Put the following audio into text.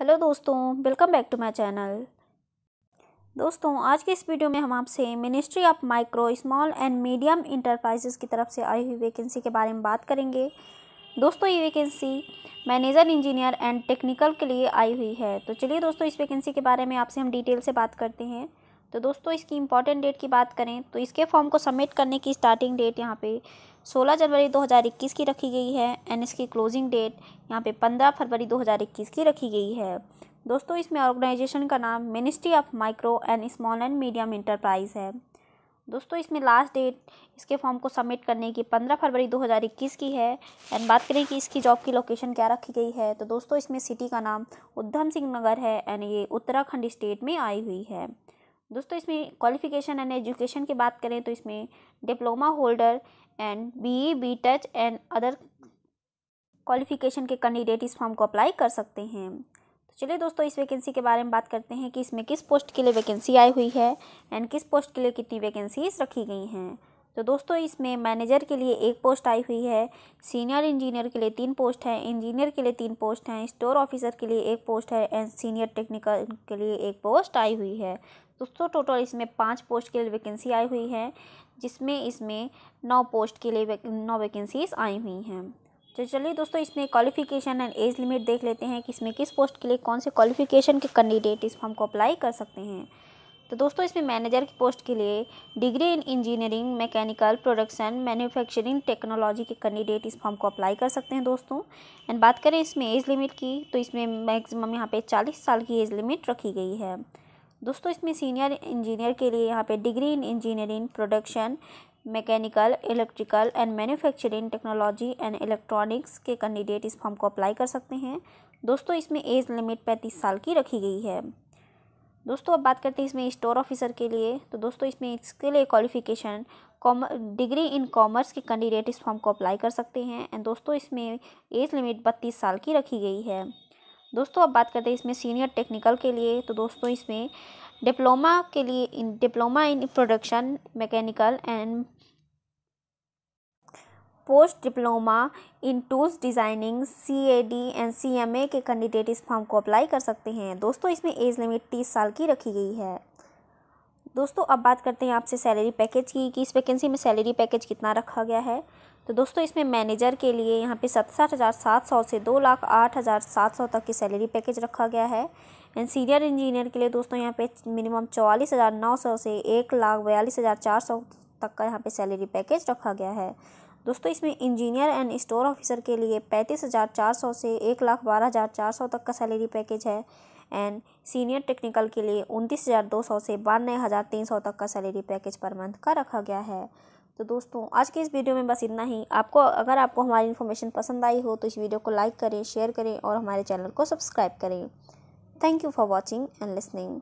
hello दोस्तों welcome back to my channel दोस्तों आज के इस वीडियो में हम आपसे ministry of micro small and medium enterprises की तरफ से आई हुई वैकेंसी के बारे में बात करेंगे दोस्तों ये vacancy manager engineer and technical के लिए आई हुई है तो चलिए दोस्तों इस वैकेंसी के बारे में आपसे हम डिटेल से बात करते हैं तो दोस्तों इसकी इंपॉर्टेंट डेट की बात करें तो इसके फॉर्म को सबमिट करने की स्टार्टिंग डेट यहाँ पे 16 जनवरी 2021 की रखी गई है एंड इसकी क्लोजिंग डेट यहाँ पे 15 फरवरी 2021 की रखी गई है दोस्तों इसमें ऑर्गेनाइजेशन का नाम ministry of micro and small and medium enterprise है दोस्तों इसमें लास्ट डेट इसके फॉर्म को सबमिट करने की पंद्रह फरवरी दो की है एंड बात करें कि इसकी जॉब की लोकेशन क्या रखी गई है तो दोस्तों इसमें सिटी का नाम ऊधम सिंह नगर है एंड ये उत्तराखंड स्टेट में आई हुई है दोस्तों इसमें क्वालिफिकेशन एंड एजुकेशन की बात करें तो इसमें diploma holder and B B tech and other qualification के कैंडिडेट इस फॉर्म को अप्लाई कर सकते हैं तो चलिए दोस्तों इस वैकेंसी के बारे में बात करते हैं कि इसमें किस पोस्ट के लिए वैकेंसी आई हुई है एंड किस पोस्ट के लिए कितनी वैकेंसीज रखी गई हैं तो दोस्तों इसमें मैनेजर के लिए एक पोस्ट आई हुई है सीनियर इंजीनियर के लिए तीन पोस्ट हैं इंजीनियर के लिए तीन पोस्ट हैं स्टोर ऑफिसर के लिए एक पोस्ट है एंड सीनियर टेक्निकल के लिए एक पोस्ट आई हुई है दोस्तों टोटल इसमें पाँच पोस्ट के लिए वैकेंसी आई हुई है जिसमें इसमें नौ पोस्ट के लिए नौ वैकेंसीज आई हुई हैं तो चलिए दोस्तों इसमें क्वालिफिकेशन एंड एज लिमिट देख लेते हैं कि इसमें किस पोस्ट के लिए कौन से क्वालिफिकेशन के कैंडिडेट इस फॉर्म को अप्लाई कर सकते हैं तो दोस्तों इसमें मैनेजर की पोस्ट के लिए degree in engineering mechanical production manufacturing technology के कैंडिडेट इस फॉर्म को अप्लाई कर सकते हैं दोस्तों एंड बात करें इसमें एज लिमिट की तो इसमें मैक्सिमम यहाँ पे चालीस साल की एज लिमिट रखी गई है दोस्तों इसमें सीनियर इंजीनियर के लिए यहाँ पे degree in engineering production mechanical electrical and manufacturing technology and electronics के कैंडिडेट इस फॉर्म को अप्लाई कर सकते हैं दोस्तों इसमें एज लिमिट पैंतीस साल की रखी गई है दोस्तों अब बात करते हैं इसमें स्टोर ऑफिसर के लिए तो दोस्तों इसमें इसके लिए qualification com degree in commerce के कैंडिडेट इस फॉर्म को अप्लाई कर सकते हैं एंड दोस्तों इसमें एज लिमिट बत्तीस साल की रखी गई है दोस्तों अब बात करते हैं इसमें सीनियर टेक्निकल के लिए तो दोस्तों इसमें डिप्लोमा के लिए in diploma in production mechanical and post diploma in tools designing C A D and C M A के कैंडिडेट इस फॉर्म को अप्लाई कर सकते हैं दोस्तों इसमें एज लिमिट तीस साल की रखी गई है दोस्तों अब बात करते हैं आपसे सैलरी पैकेज की कि इस वैकेंसी में सैलरी पैकेज कितना रखा गया है तो दोस्तों इसमें मैनेजर के लिए यहाँ पे सतसठ हज़ार सात सौ से दो लाख आठ हज़ार सात सौ तक की सैलरी पैकेज रखा गया है एंड सीनियर इंजीनियर के लिए दोस्तों यहाँ पे मिनिमम चौवालीस हज़ार नौ सौ से एक लाख बयालीस हज़ार चार सौ तक का यहाँ पे सैलरी पैकेज रखा गया है दोस्तों इसमें इंजीनियर एंड स्टोर ऑफिसर के लिए पैंतीस हज़ार चार सौ से एक लाख बारह हज़ार चार सौ तक का सैलरी पैकेज है एंड सीनियर टेक्निकल के लिए उनतीस हज़ार दो सौ से बानवे हज़ार तीन सौ तक का सैलरी पैकेज पर मंथ का रखा गया है तो दोस्तों आज के इस वीडियो में बस इतना ही आपको अगर आपको हमारी इन्फॉर्मेशन पसंद आई हो तो इस वीडियो को लाइक करें शेयर करें और हमारे चैनल को सब्सक्राइब करें thank you for watching and listening